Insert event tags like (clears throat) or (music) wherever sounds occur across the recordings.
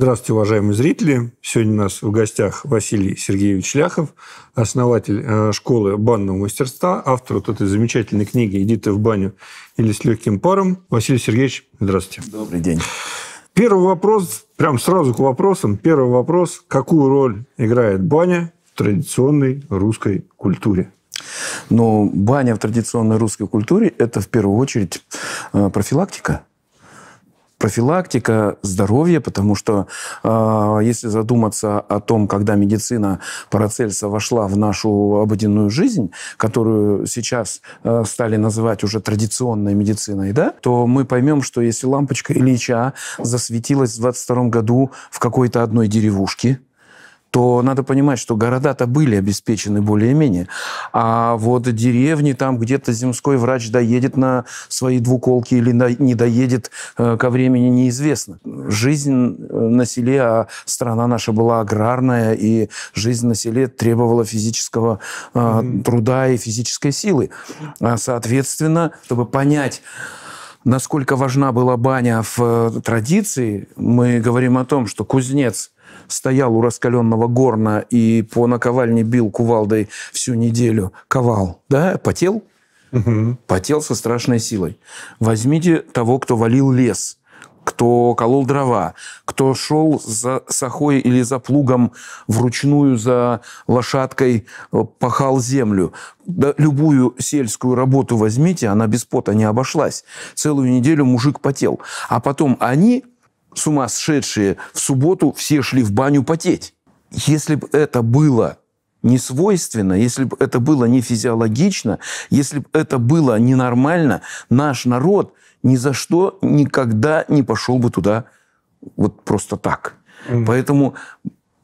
Здравствуйте, уважаемые зрители. Сегодня у нас в гостях Василий Сергеевич Ляхов, основатель э, школы банного мастерства, автор вот этой замечательной книги «Идите в баню или с легким паром». Василий Сергеевич, здравствуйте. Добрый день. Первый вопрос, прям сразу к вопросам. Первый вопрос. Какую роль играет баня в традиционной русской культуре? Ну, баня в традиционной русской культуре – это в первую очередь э, профилактика – профилактика здоровья, потому что э, если задуматься о том, когда медицина Парацельса вошла в нашу обыденную жизнь, которую сейчас э, стали называть уже традиционной медициной, да, то мы поймем, что если лампочка Ильича засветилась в 22 году в какой-то одной деревушке, то надо понимать, что города-то были обеспечены более-менее, а вот деревни, там где-то земской врач доедет на свои двуколки или не доедет э, ко времени, неизвестно. Жизнь э, на селе, а страна наша была аграрная, и жизнь на селе требовала физического mm-hmm. труда и физической силы. А, соответственно, чтобы понять, насколько важна была баня в традиции, мы говорим о том, что кузнец – стоял у раскаленного горна и по наковальне бил кувалдой всю неделю, ковал, да, потел, угу. потел со страшной силой. Возьмите того, кто валил лес, кто колол дрова, кто шел за сахой или за плугом вручную за лошадкой, э, пахал землю. Да, любую сельскую работу возьмите, она без пота не обошлась. Целую неделю мужик потел. А потом они сумасшедшие в субботу все шли в баню потеть. Если бы это было не свойственно, если бы это было не физиологично, если бы это было ненормально, наш народ ни за что никогда не пошел бы туда вот просто так. Mm-hmm. Поэтому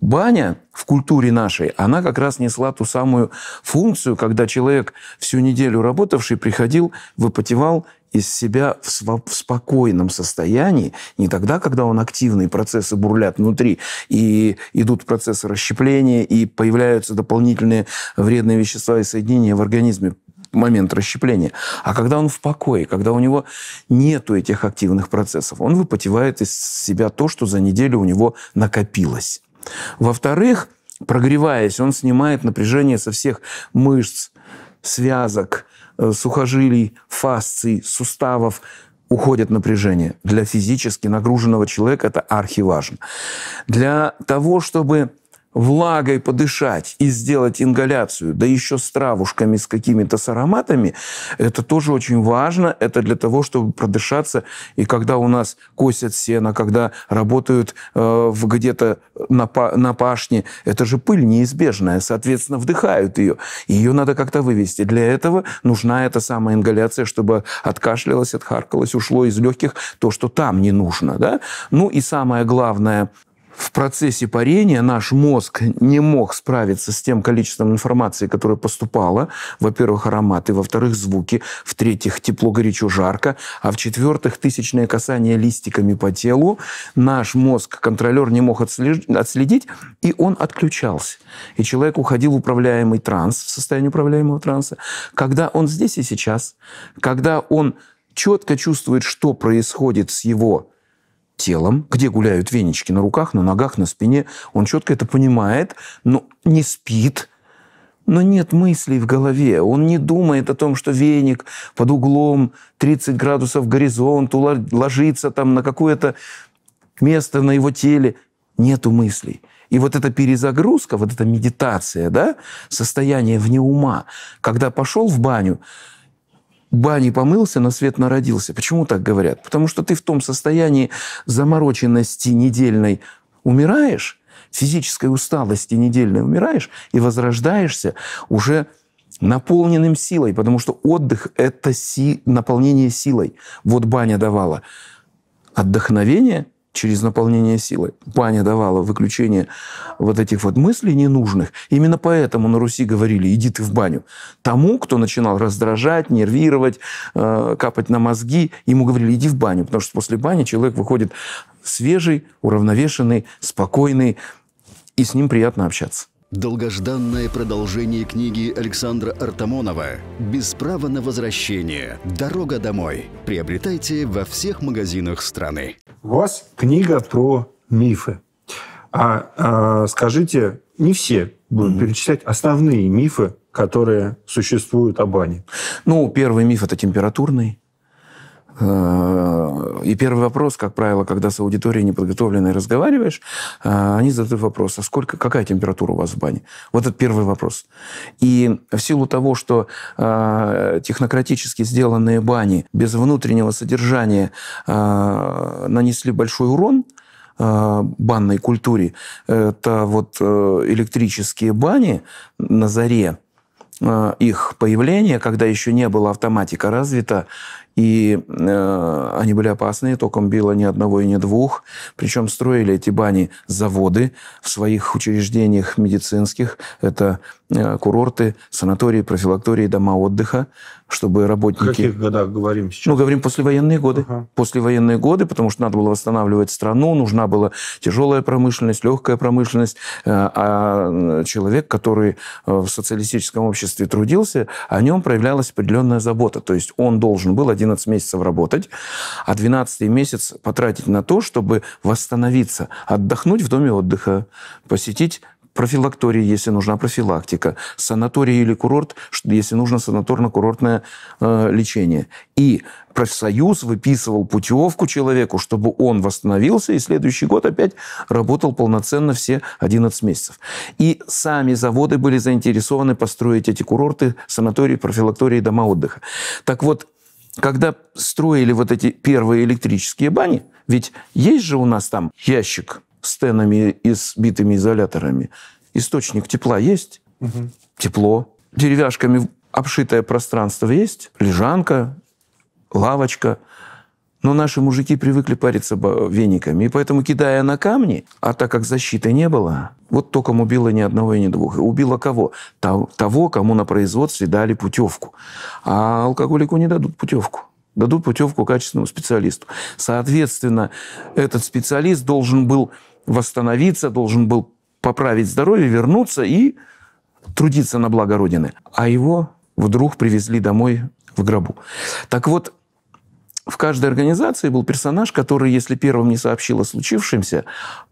баня в культуре нашей, она как раз несла ту самую функцию, когда человек всю неделю работавший приходил, выпотевал из себя в, в спокойном состоянии, не тогда, когда он активный, процессы бурлят внутри, и идут процессы расщепления, и появляются дополнительные вредные вещества и соединения в организме момент расщепления. А когда он в покое, когда у него нету этих активных процессов, он выпотевает из себя то, что за неделю у него накопилось. Во-вторых, прогреваясь, он снимает напряжение со всех мышц, связок, Э, сухожилий, фасций, суставов уходит напряжение. Для физически нагруженного человека это архиважно. Для того, чтобы влагой подышать и сделать ингаляцию, да еще с травушками, с какими-то с ароматами, это тоже очень важно. Это для того, чтобы продышаться. И когда у нас косят сено, когда работают э, где-то на, на пашне, это же пыль неизбежная, соответственно, вдыхают ее. Ее надо как-то вывести. Для этого нужна эта самая ингаляция, чтобы откашлялась, отхаркалась, ушло из легких то, что там не нужно. Да? Ну и самое главное – в процессе парения наш мозг не мог справиться с тем количеством информации, которая поступала. Во-первых, ароматы, во-вторых, звуки, в-третьих, тепло, горячо, жарко, а в-четвертых, тысячное касание листиками по телу. Наш мозг, контролер, не мог отследить, и он отключался. И человек уходил в управляемый транс, в состояние управляемого транса. Когда он здесь и сейчас, когда он четко чувствует, что происходит с его телом, где гуляют венечки на руках, на ногах, на спине. Он четко это понимает, но не спит, но нет мыслей в голове. Он не думает о том, что веник под углом 30 градусов горизонт ложится там на какое-то место на его теле. Нету мыслей. И вот эта перезагрузка, вот эта медитация, да, состояние вне ума, когда пошел в баню, бани помылся, на свет народился. Почему так говорят? Потому что ты в том состоянии замороченности недельной умираешь, физической усталости недельной умираешь и возрождаешься уже наполненным силой, потому что отдых – это си, наполнение силой. Вот баня давала отдохновение – через наполнение силой. Паня давала выключение вот этих вот мыслей ненужных. Именно поэтому на Руси говорили «иди ты в баню». Тому, кто начинал раздражать, нервировать, э, капать на мозги, ему говорили «иди в баню», потому что после бани человек выходит свежий, уравновешенный, спокойный, и с ним приятно общаться. Долгожданное продолжение книги Александра Артамонова «Без права на возвращение. Дорога домой» приобретайте во всех магазинах страны. У вас книга про мифы. А, а скажите, не все будем mm-hmm. перечислять основные мифы, которые существуют об Ане. Ну, первый миф – это температурный. Э, и первый вопрос, как правило, когда с аудиторией неподготовленной разговариваешь, э, они задают вопрос, а сколько, какая температура у вас в бане? Вот этот первый вопрос. И в силу того, что э, технократически сделанные бани без внутреннего содержания нанесли большой урон, банной культуре, это вот электрические бани на заре их появления, когда еще не было автоматика развита, и э, они были опасные, током било ни одного и ни двух. Причем строили эти бани заводы в своих учреждениях медицинских. Это э, курорты, санатории, профилактории, дома отдыха, чтобы работники... О каких годах говорим сейчас? Ну, говорим послевоенные годы. Ага. Послевоенные годы, потому что надо было восстанавливать страну, нужна была тяжелая промышленность, легкая промышленность. Э, а э, человек, который э, в социалистическом обществе трудился, о нем проявлялась определенная забота. То есть он должен был один 11 месяцев работать, а 12 месяц потратить на то, чтобы восстановиться, отдохнуть в доме отдыха, посетить профилактории, если нужна профилактика, санаторий или курорт, если нужно санаторно-курортное э, лечение. И профсоюз выписывал путевку человеку, чтобы он восстановился, и следующий год опять работал полноценно все 11 месяцев. И сами заводы были заинтересованы построить эти курорты, санатории, профилактории, дома отдыха. Так вот, когда строили вот эти первые электрические бани, ведь есть же у нас там ящик с тенами и с битыми изоляторами. Источник тепла есть? Угу. Тепло. Деревяшками обшитое пространство есть? Лежанка, лавочка – но наши мужики привыкли париться вениками, и поэтому, кидая на камни, а так как защиты не было, вот током убило ни одного и ни двух. Убило кого? Того, кому на производстве дали путевку. А алкоголику не дадут путевку. Дадут путевку качественному специалисту. Соответственно, этот специалист должен был восстановиться, должен был поправить здоровье, вернуться и трудиться на благо Родины. А его вдруг привезли домой в гробу. Так вот, в каждой организации был персонаж, который, если первым не сообщил о случившемся,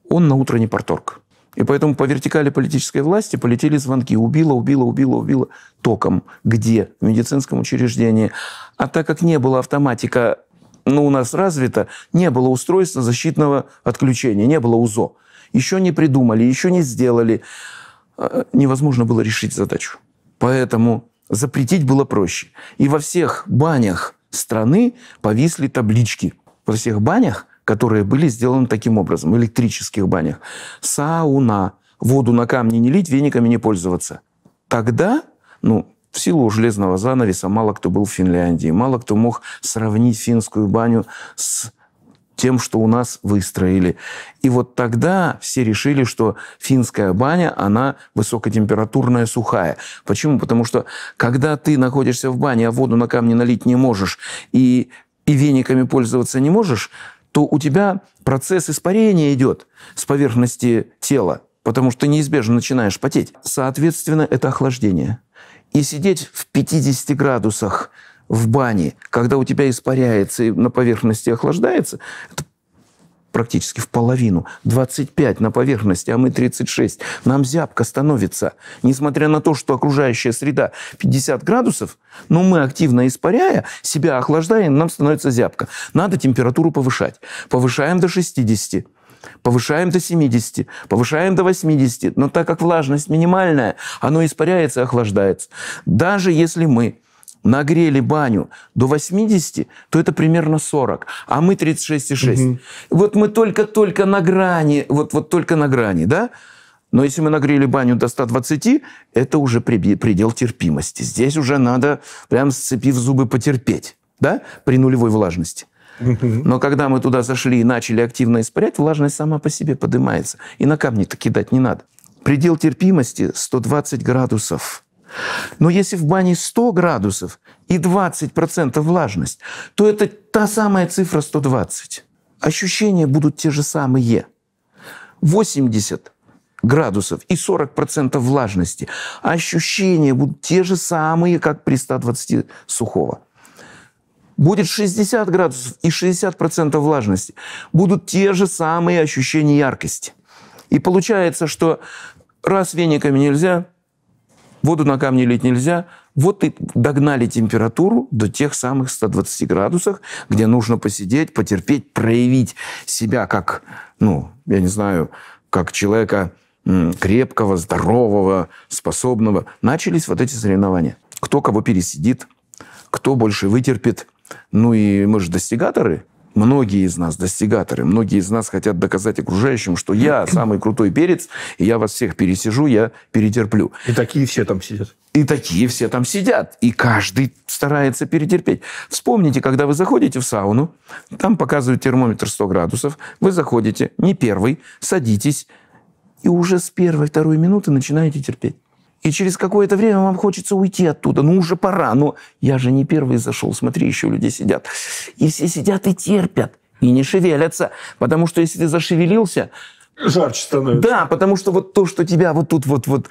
он на утро не порторг. И поэтому по вертикали политической власти полетели звонки. убило, убило, убило, убило током. Где? В медицинском учреждении. А так как не было автоматика, ну, у нас развита, не было устройства защитного отключения, не было УЗО. Еще не придумали, еще не сделали. А, невозможно было решить задачу. Поэтому запретить было проще. И во всех банях страны повисли таблички во всех банях, которые были сделаны таким образом, электрических банях. Сауна. Воду на камни не лить, вениками не пользоваться. Тогда, ну, в силу железного занавеса мало кто был в Финляндии, мало кто мог сравнить финскую баню с тем, что у нас выстроили. И вот тогда все решили, что финская баня, она высокотемпературная, сухая. Почему? Потому что когда ты находишься в бане, а воду на камне налить не можешь, и, и вениками пользоваться не можешь, то у тебя процесс испарения идет с поверхности тела, потому что ты неизбежно начинаешь потеть. Соответственно, это охлаждение. И сидеть в 50 градусах – в бане, когда у тебя испаряется и на поверхности охлаждается, это практически в половину. 25 на поверхности, а мы 36. Нам зябко становится. Несмотря на то, что окружающая среда 50 градусов, но мы активно испаряя, себя охлаждаем, нам становится зябко. Надо температуру повышать. Повышаем до 60. Повышаем до 70, повышаем до 80. Но так как влажность минимальная, оно испаряется и охлаждается. Даже если мы нагрели баню до 80, то это примерно 40, а мы 36,6. Угу. Вот мы только-только на грани, вот, вот только на грани, да? Но если мы нагрели баню до 120, это уже предел терпимости. Здесь уже надо прям сцепив зубы потерпеть, да, при нулевой влажности. Но когда мы туда зашли и начали активно испарять, влажность сама по себе поднимается. И на камни-то кидать не надо. Предел терпимости 120 градусов. Но если в бане 100 градусов и 20% влажность, то это та самая цифра 120. Ощущения будут те же самые. 80 градусов и 40% влажности. Ощущения будут те же самые, как при 120 сухого. Будет 60 градусов и 60% влажности. Будут те же самые ощущения яркости. И получается, что раз вениками нельзя, воду на камне лить нельзя. Вот и догнали температуру до тех самых 120 градусов, где нужно посидеть, потерпеть, проявить себя как, ну, я не знаю, как человека крепкого, здорового, способного. Начались вот эти соревнования. Кто кого пересидит, кто больше вытерпит. Ну и мы же достигаторы – Многие из нас достигаторы, многие из нас хотят доказать окружающим, что я (clears throat) самый крутой перец, и я вас всех пересижу, я перетерплю. И такие все там сидят. И такие все там сидят. И каждый старается перетерпеть. Вспомните, когда вы заходите в сауну, там показывают термометр 100 градусов, вы заходите, не первый, садитесь, и уже с первой-второй минуты начинаете терпеть. И через какое-то время вам хочется уйти оттуда. Ну, уже пора. Но я же не первый зашел. Смотри, еще люди сидят. И все сидят и терпят. И не шевелятся. Потому что если ты зашевелился... Жарче становится. Да, потому что вот то, что тебя вот тут вот-вот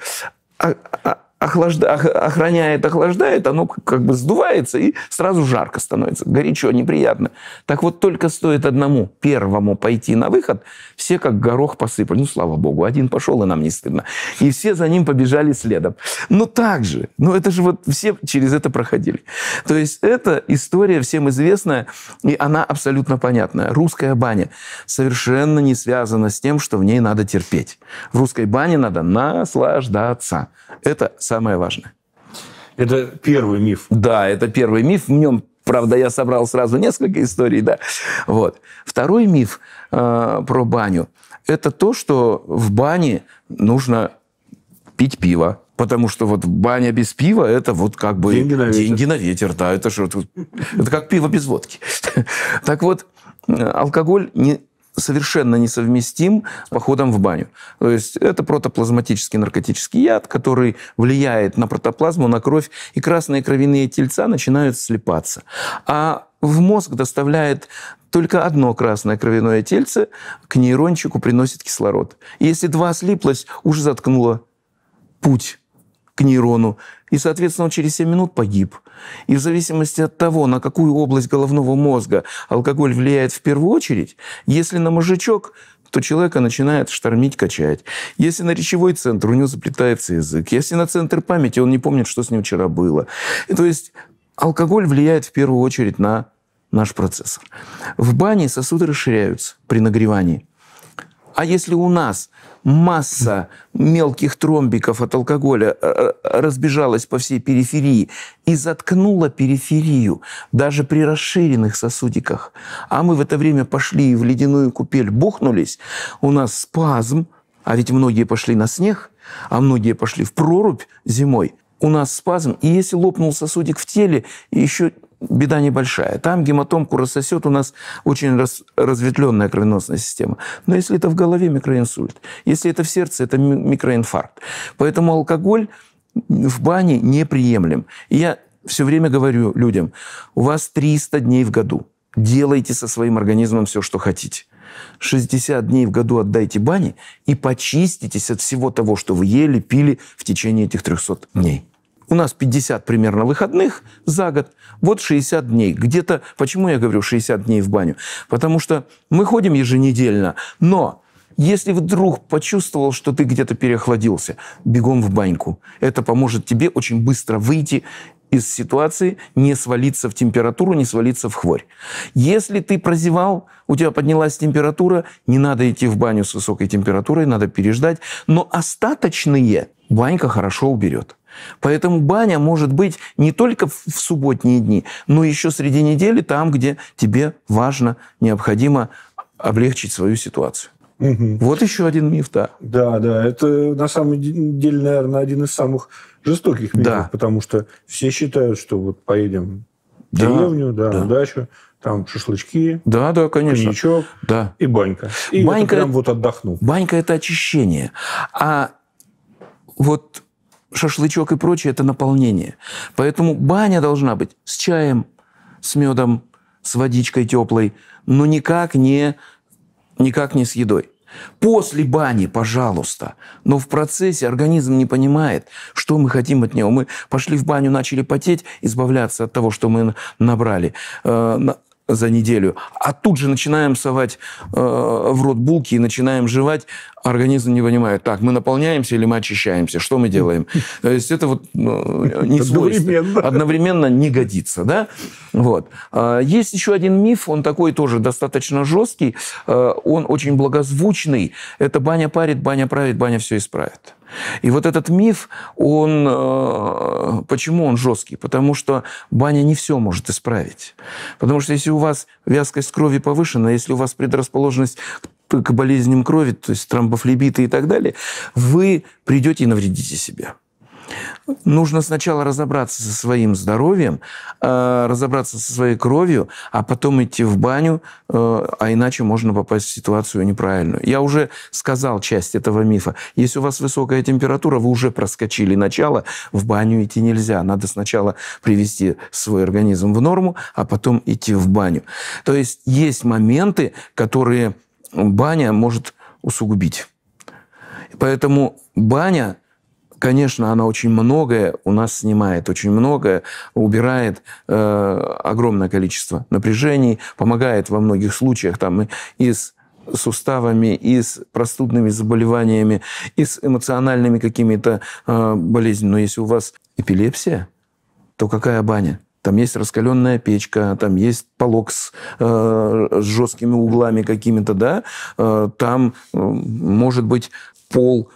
охлажда, охраняет, охлаждает, оно как бы сдувается и сразу жарко становится, горячо, неприятно. Так вот только стоит одному, первому пойти на выход, все как горох посыпали. Ну, слава богу, один пошел, и нам не стыдно. И все за ним побежали следом. Но так же, ну это же вот все через это проходили. То есть эта история всем известная, и она абсолютно понятная. Русская баня совершенно не связана с тем, что в ней надо терпеть. В русской бане надо наслаждаться. Это самое важное. Это первый миф. Да, это первый миф. В нем, правда, я собрал сразу несколько историй, да. Вот. Второй миф э, про баню – это то, что в бане нужно пить пиво, потому что вот баня без пива – это вот как бы… Деньги на ветер. Деньги на ветер, да. Это что? Это как пиво без водки. (laughs) Так вот, э, алкоголь не, совершенно несовместим с походом в баню. То есть это протоплазматический наркотический яд, который влияет на протоплазму, на кровь, и красные кровяные тельца начинают слепаться. А в мозг доставляет только одно красное кровяное тельце к нейрончику приносит кислород. И если два слиплось, уже заткнуло путь к нейрону, и, соответственно, он через 7 минут погиб. И в зависимости от того, на какую область головного мозга алкоголь влияет в первую очередь, если на мужичок, то человека начинает штормить, качать. Если на речевой центр, у него заплетается язык. Если на центр памяти, он не помнит, что с ним вчера было. то есть алкоголь влияет в первую очередь на наш процессор. В бане сосуды расширяются при нагревании – а если у нас масса мелких тромбиков от алкоголя э, э, разбежалась по всей периферии и заткнула периферию даже при расширенных сосудиках, а мы в это время пошли в ледяную купель бухнулись, у нас спазм, а ведь многие пошли на снег, а многие пошли в прорубь зимой, у нас спазм, и если лопнул сосудик в теле, еще беда небольшая. Там гематомку рассосет, у нас очень раз, разветвленная кровеносная система. Но если это в голове, микроинсульт. Если это в сердце, это микроинфаркт. Поэтому алкоголь в бане неприемлем. И я все время говорю людям, у вас 300 дней в году. Делайте со своим организмом все, что хотите. 60 дней в году отдайте бане и почиститесь от всего того, что вы ели, пили в течение этих 300 дней у нас 50 примерно выходных за год, вот 60 дней. Где-то, почему я говорю 60 дней в баню? Потому что мы ходим еженедельно, но если вдруг почувствовал, что ты где-то переохладился, бегом в баньку. Это поможет тебе очень быстро выйти из ситуации, не свалиться в температуру, не свалиться в хворь. Если ты прозевал, у тебя поднялась температура, не надо идти в баню с высокой температурой, надо переждать. Но остаточные банька хорошо уберет. Поэтому баня может быть не только в субботние дни, но еще среди недели, там, где тебе важно, необходимо облегчить свою ситуацию. Угу. Вот еще один миф, да. Да, да. Это на самом деле, наверное, один из самых жестоких мифов, да. потому что все считают, что вот поедем в да, деревню, да, да. на дачу, там шашлычки, да, да, конечно. коньячок да. и банька. И банька, это прям вот отдохнул. Банька – это очищение. А вот шашлычок и прочее – это наполнение. Поэтому баня должна быть с чаем, с медом, с водичкой теплой, но никак не, никак не с едой. После бани, пожалуйста. Но в процессе организм не понимает, что мы хотим от него. Мы пошли в баню, начали потеть, избавляться от того, что мы набрали. Э, за неделю, а тут же начинаем совать э, в рот булки и начинаем жевать, организм не понимает, так, мы наполняемся или мы очищаемся, что мы делаем. То есть это вот ну, не одновременно. одновременно не годится. Да? Вот. А, есть еще один миф, он такой тоже достаточно жесткий, э, он очень благозвучный. Это баня парит, баня правит, баня все исправит. И вот этот миф, он... Э, почему он жесткий? Потому что баня не все может исправить. Потому что если у вас вязкость крови повышена, если у вас предрасположенность к болезням крови, то есть тромбофлебиты и так далее, вы придете и навредите себе. Нужно сначала разобраться со своим здоровьем, э, разобраться со своей кровью, а потом идти в баню, э, а иначе можно попасть в ситуацию неправильную. Я уже сказал часть этого мифа. Если у вас высокая температура, вы уже проскочили начало, в баню идти нельзя. Надо сначала привести свой организм в норму, а потом идти в баню. То есть есть моменты, которые баня может усугубить. Поэтому баня Конечно, она очень многое у нас снимает, очень многое убирает э, огромное количество напряжений, помогает во многих случаях там и с суставами, и с простудными заболеваниями, и с эмоциональными какими-то э, болезнями. Но если у вас эпилепсия, то какая баня? Там есть раскаленная печка, там есть полок с, э, с жесткими углами какими-то, да, э, там э, может быть пол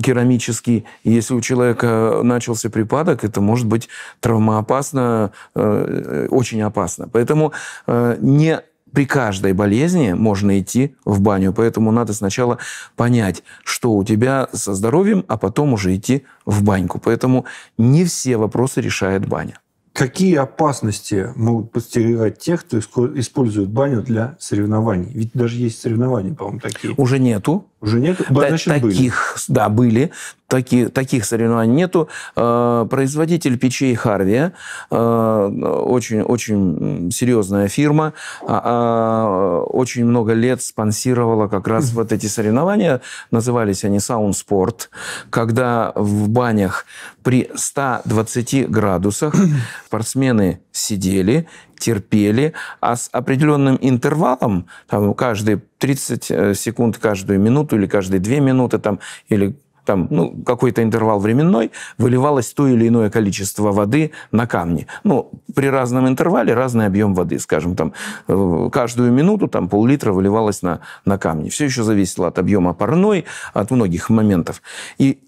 керамический. Если у человека э, начался припадок, это может быть травмоопасно, э, э, очень опасно. Поэтому не при каждой болезни можно идти в баню. Поэтому надо сначала понять, что у тебя со здоровьем, а потом уже идти в баньку. Поэтому не все вопросы решает баня. Какие опасности могут подстерегать тех, кто использует баню для соревнований? Ведь даже есть соревнования, по-моему, такие. Уже нету. Уже нет? Значит, таких, были. Да, были. Таки, таких соревнований нету. Э, производитель печей Харви, очень-очень э, серьезная фирма, а, а, очень много лет спонсировала как раз вот эти соревнования. Назывались они «Саундспорт», когда в банях при 120 градусах (clears throat) спортсмены сидели терпели, а с определенным интервалом, там, каждые 30 э, секунд, каждую минуту или каждые 2 минуты, там, или там, ну, какой-то интервал временной, выливалось то или иное количество воды на камни. Ну, при разном интервале разный объем воды, скажем, там, э, каждую минуту там пол-литра выливалось на, на камни. Все еще зависело от объема парной, от многих моментов. И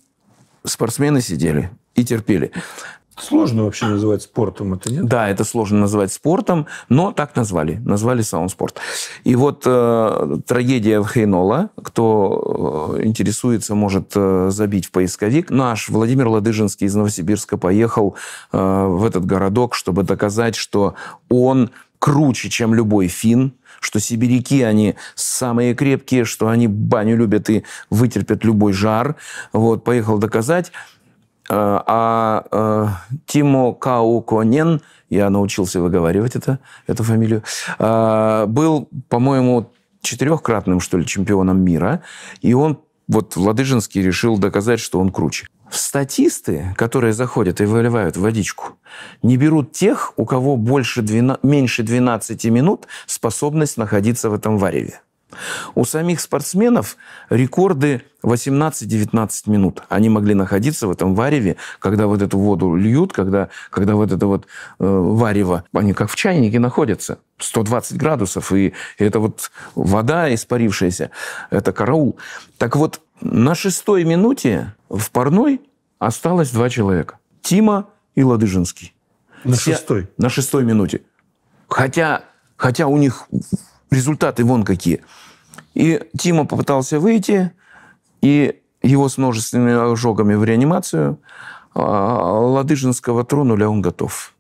спортсмены сидели и терпели. Сложно вообще называть спортом это, нет? Да, это сложно называть спортом, но так назвали. Назвали саундспорт. И вот э, трагедия Хейнола, кто э, интересуется, может э, забить в поисковик. Наш Владимир Ладыжинский из Новосибирска поехал э, в этот городок, чтобы доказать, что он круче, чем любой фин, что сибиряки, они самые крепкие, что они баню любят и вытерпят любой жар. Вот, поехал доказать. Э, а э, Тимо Кауконен, я научился выговаривать это, эту фамилию, э, был, по-моему, четырехкратным, что ли, чемпионом мира, и он, вот Владыжинский решил доказать, что он круче. Статисты, которые заходят и выливают водичку, не берут тех, у кого больше 12, меньше 12 минут способность находиться в этом вареве. У самих спортсменов рекорды 18-19 минут. Они могли находиться в этом вареве, когда вот эту воду льют, когда, когда вот это вот э, варево, они как в чайнике находятся, 120 градусов, и, и это вот вода испарившаяся, это караул. Так вот, на шестой минуте в парной осталось два человека. Тима и Ладыжинский. На Все, шестой? На шестой минуте. Хотя, хотя у них результаты вон какие – и Тима попытался выйти, и его с множественными ожогами в реанимацию. А, Ладыжинского тронули, а он готов.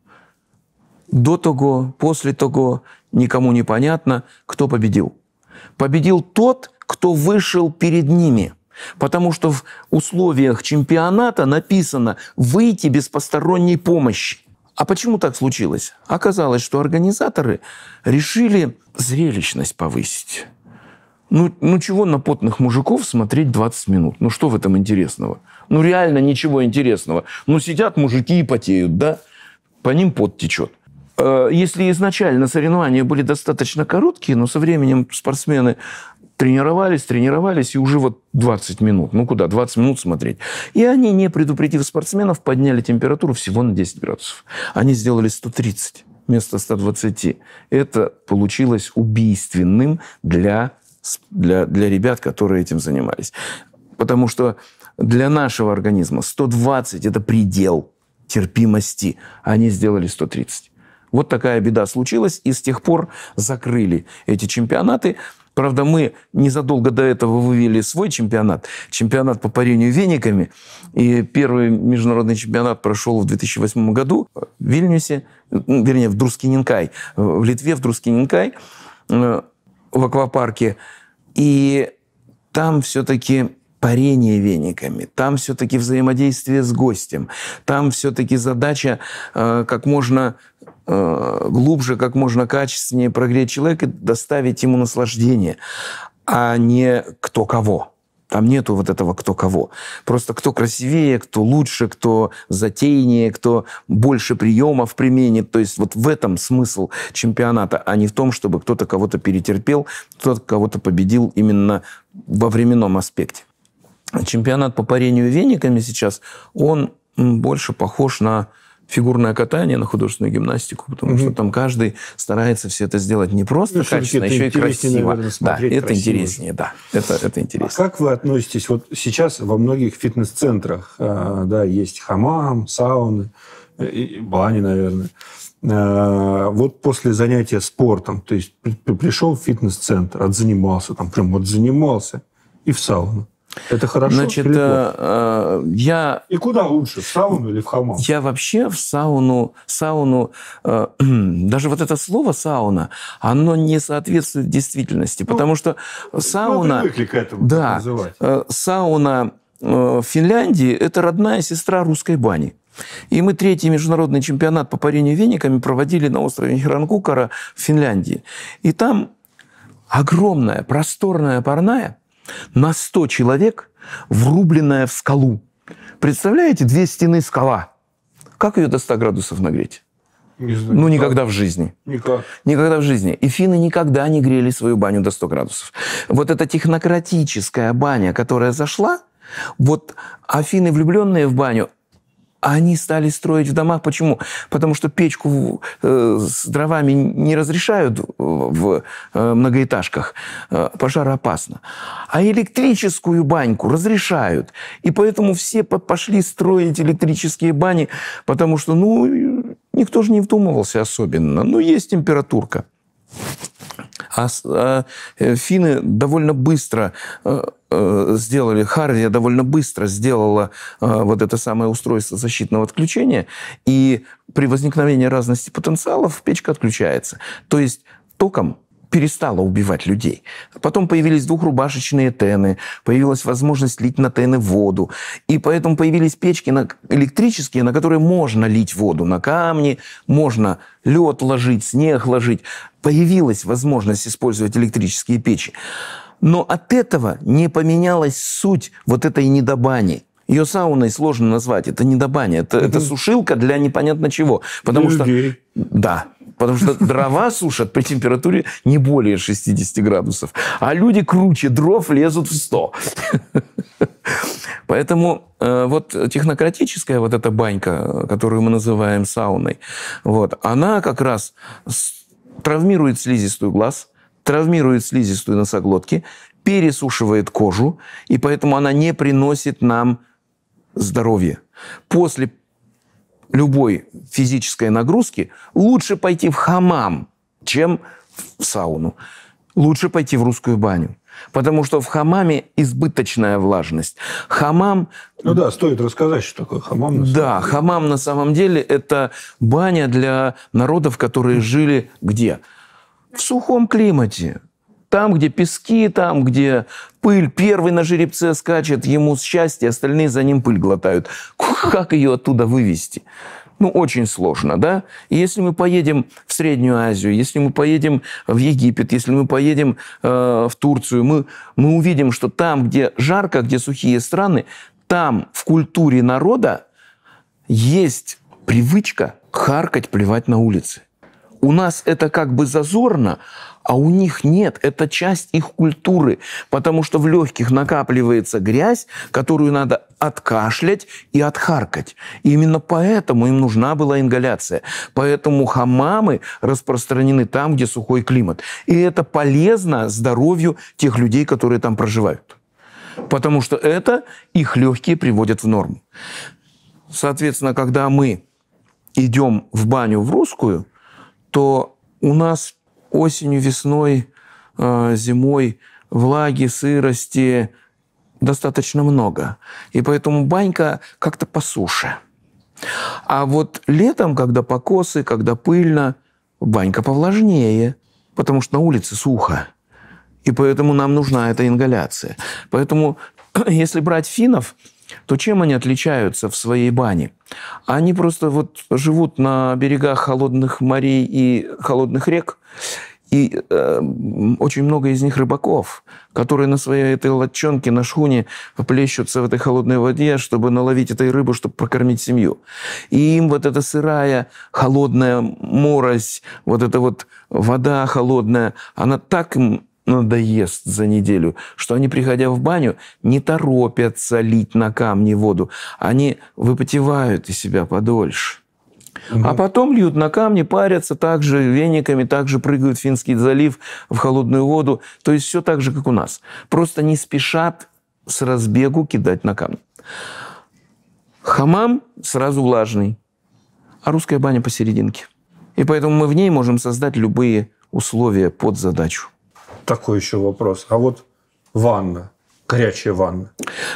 До того, после того, никому не понятно, кто победил. Победил тот, кто вышел перед ними. Потому что в условиях чемпионата написано «выйти без посторонней помощи». А почему так случилось? Оказалось, что организаторы решили зрелищность повысить. Ну, ну чего на потных мужиков смотреть 20 минут? Ну что в этом интересного? Ну реально ничего интересного. Ну сидят мужики и потеют, да? По ним пот течет. Э, если изначально соревнования были достаточно короткие, но со временем спортсмены тренировались, тренировались, и уже вот 20 минут. Ну куда, 20 минут смотреть. И они, не предупредив спортсменов, подняли температуру всего на 10 градусов. Они сделали 130 вместо 120. Это получилось убийственным для для, для ребят, которые этим занимались. Потому что для нашего организма 120 – это предел терпимости. Они сделали 130. Вот такая беда случилась, и с тех пор закрыли эти чемпионаты. Правда, мы незадолго до этого вывели свой чемпионат, чемпионат по парению вениками. И первый международный чемпионат прошел в 2008 году в Вильнюсе, вернее, в Друскининкай, в Литве, в Друскининкай. Э, в аквапарке. И там все-таки парение вениками, там все-таки взаимодействие с гостем, там все-таки задача э, как можно э, глубже, как можно качественнее прогреть человека, доставить ему наслаждение, а не кто кого. Там нету вот этого кто кого. Просто кто красивее, кто лучше, кто затейнее, кто больше приемов применит. То есть вот в этом смысл чемпионата, а не в том, чтобы кто-то кого-то перетерпел, кто-то кого-то победил именно во временном аспекте. Чемпионат по парению вениками сейчас, он больше похож на фигурное катание, на художественную гимнастику, потому угу. что там каждый старается все это сделать не просто ну, качественно, еще и красиво. Наверное, да, это красиво. интереснее, да, это, это а интереснее. А как вы относитесь, вот сейчас во многих фитнес-центрах, а, да, есть хамам, сауны, и бани, наверное, а, вот после занятия спортом, то есть пришел в фитнес-центр, отзанимался, там прям вот занимался, и в сауну. Это хорошо. Значит, э, э, я... И куда лучше, в сауну или в хамам? Я вообще в сауну, сауну, э, (clears throat) даже вот это слово сауна, оно не соответствует действительности, ну, потому что сауна... Мы привыкли к этому да, называть. Э, сауна э, в Финляндии – это родная сестра русской бани. И мы третий международный чемпионат по парению вениками проводили на острове Хиранкукара в Финляндии. И там огромная просторная парная – на 100 человек, врубленная в скалу. Представляете, две стены скала. Как ее до 100 градусов нагреть? Не знаю, ну, никогда в жизни. Никак. Никогда в жизни. И финны никогда не грели свою баню до 100 градусов. Вот эта технократическая баня, которая зашла, вот афины, влюбленные в баню, а они стали строить в домах. Почему? Потому что печку э, с дровами не разрешают в э, многоэтажках. Э, пожар опасно. А электрическую баньку разрешают. И поэтому все пошли строить электрические бани, потому что, ну, никто же не вдумывался особенно. Ну, есть температурка. А, а э, финны довольно быстро э, э, сделали, Хардия довольно быстро сделала вот это самое устройство защитного отключения, и при возникновении разности потенциалов печка отключается. То есть током перестала убивать людей. Потом появились двухрубашечные тены, появилась возможность лить на тены воду. И поэтому появились печки на, электрические, на которые можно лить воду на камни, можно лед ложить, снег ложить. Появилась возможность использовать электрические печи. Но от этого не поменялась суть вот этой недобани. Ее сауной сложно назвать. Это не добаня, это, это сушилка для непонятно чего. Потому для что... Людей. Да, Потому что дрова (laughs) сушат при температуре не более 60 градусов. А люди круче дров лезут в 100. (laughs) Поэтому э, вот технократическая вот эта банька, которую мы называем сауной, вот, она как раз травмирует слизистую глаз, травмирует слизистую носоглотки, пересушивает кожу, и поэтому она не приносит нам здоровья. После любой физической нагрузки, лучше пойти в хамам, чем в сауну. Лучше пойти в русскую баню. Потому что в хамаме избыточная влажность. Хамам... Ну да, стоит рассказать, что такое хамам. да, хамам на самом деле это баня для народов, которые жили где? В сухом климате. Там, где пески, там, где пыль, первый на жеребце скачет, ему счастье, остальные за ним пыль глотают. (laughs) Как ее оттуда вывести? Ну, очень сложно, да? И если мы поедем в Среднюю Азию, если мы поедем в Египет, если мы поедем э, в Турцию, мы, мы увидим, что там, где жарко, где сухие страны, там в культуре народа есть привычка харкать, плевать на улице. У нас это как бы зазорно, а у них нет. Это часть их культуры, потому что в легких накапливается грязь, которую надо откашлять и отхаркать. И именно поэтому им нужна была ингаляция. Поэтому хамамы распространены там, где сухой климат. И это полезно здоровью тех людей, которые там проживают. Потому что это их легкие приводят в норму. Соответственно, когда мы идем в баню в русскую, то у нас осенью, весной, э, зимой влаги, сырости достаточно много. И поэтому банька как-то по суше. А вот летом, когда покосы, когда пыльно, банька повлажнее, потому что на улице сухо. И поэтому нам нужна эта ингаляция. Поэтому (clears throat) если брать финнов, то чем они отличаются в своей бане? Они просто вот живут на берегах холодных морей и холодных рек, и э, очень много из них рыбаков, которые на своей этой лодчонке, на шхуне плещутся в этой холодной воде, чтобы наловить этой рыбу, чтобы прокормить семью. И им вот эта сырая, холодная морось, вот эта вот вода холодная, она так им надоест ну, за неделю, что они, приходя в баню, не торопятся лить на камни воду. Они выпотевают из себя подольше. Угу. А потом льют на камни, парятся также вениками, также прыгают в Финский залив, в холодную воду. То есть все так же, как у нас. Просто не спешат с разбегу кидать на камни. Хамам сразу влажный, а русская баня посерединке. И поэтому мы в ней можем создать любые условия под задачу. Такой еще вопрос. А вот ванна, горячая ванна,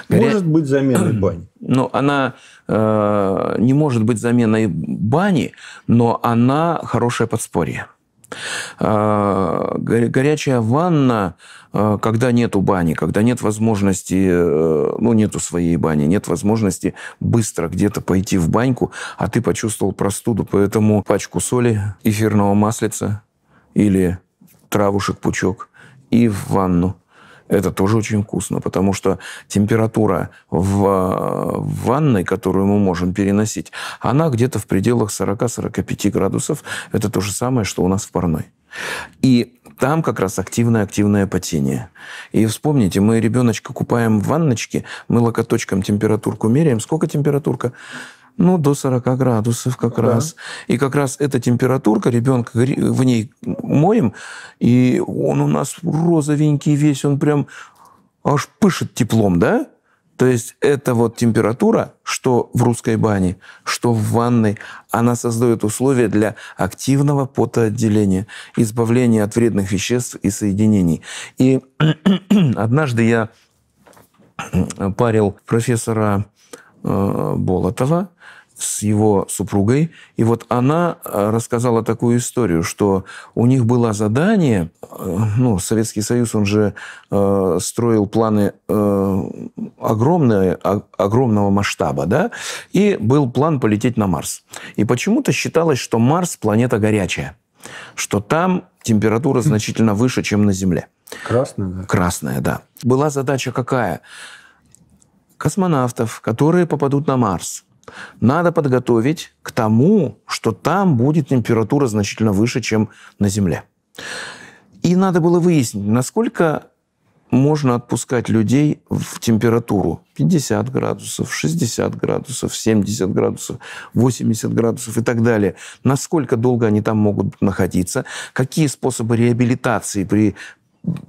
Горя... может быть заменой бани? (clears throat) Ну, она э, не может быть заменой бани, но она хорошее подспорье. Э, горячая ванна, э, когда нету бани, когда нет возможности, э, ну, нету своей бани, нет возможности быстро где-то пойти в баньку, а ты почувствовал простуду, поэтому пачку соли, эфирного маслица или травушек, пучок и в ванну. Это тоже очень вкусно, потому что температура в э, ванной, которую мы можем переносить, она где-то в пределах 40-45 градусов. Это то же самое, что у нас в парной. И там как раз активное-активное потение. И вспомните, мы ребеночка купаем в ванночке, мы локоточком температурку меряем. Сколько температурка? Ну, до 40 градусов как да. раз. И как раз эта температурка, ребенка в ней моем, и он у нас розовенький весь, он прям аж пышет теплом, да? То есть эта вот температура, что в русской бане, что в ванной, она создает условия для активного потоотделения, избавления от вредных веществ и соединений. И (clears throat) однажды я парил профессора э, Болотова, с его супругой. И вот она э, рассказала такую историю, что у них было задание, э, ну, Советский Союз, он же э, строил планы э, огромные, о, огромного масштаба, да, и был план полететь на Марс. И почему-то считалось, что Марс планета горячая, что там температура значительно выше, чем на Земле. Красная, да? Красная, да. Была задача какая? Космонавтов, которые попадут на Марс – надо подготовить к тому, что там будет температура значительно выше, чем на Земле. И надо было выяснить, насколько можно отпускать людей в температуру 50 градусов, 60 градусов, 70 градусов, 80 градусов и так далее. Насколько долго они там могут находиться, какие способы реабилитации при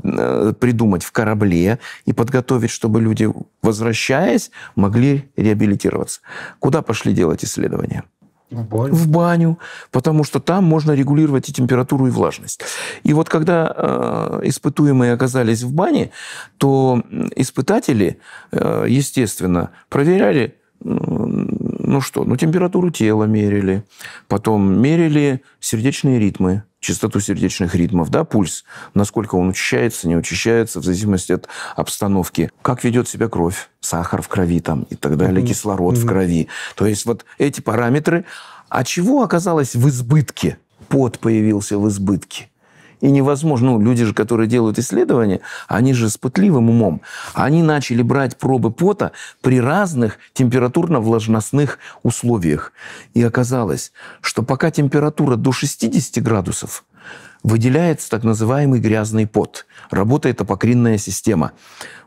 Э, придумать в корабле и подготовить, чтобы люди, возвращаясь, могли реабилитироваться. Куда пошли делать исследования? В баню. в баню, потому что там можно регулировать и температуру, и влажность. И вот когда э, испытуемые оказались в бане, то испытатели, э, естественно, проверяли ну что, ну температуру тела мерили, потом мерили сердечные ритмы, частоту сердечных ритмов, да, пульс, насколько он учащается, не учащается, в зависимости от обстановки, как ведет себя кровь, сахар в крови там и так далее, mm-hmm. кислород mm-hmm. в крови. То есть вот эти параметры. А чего оказалось в избытке? Пот появился в избытке. И невозможно, ну, люди же, которые делают исследования, они же с пытливым умом, они начали брать пробы пота при разных температурно-влажностных условиях. И оказалось, что пока температура до 60 градусов, выделяется так называемый грязный пот. Работает апокринная система.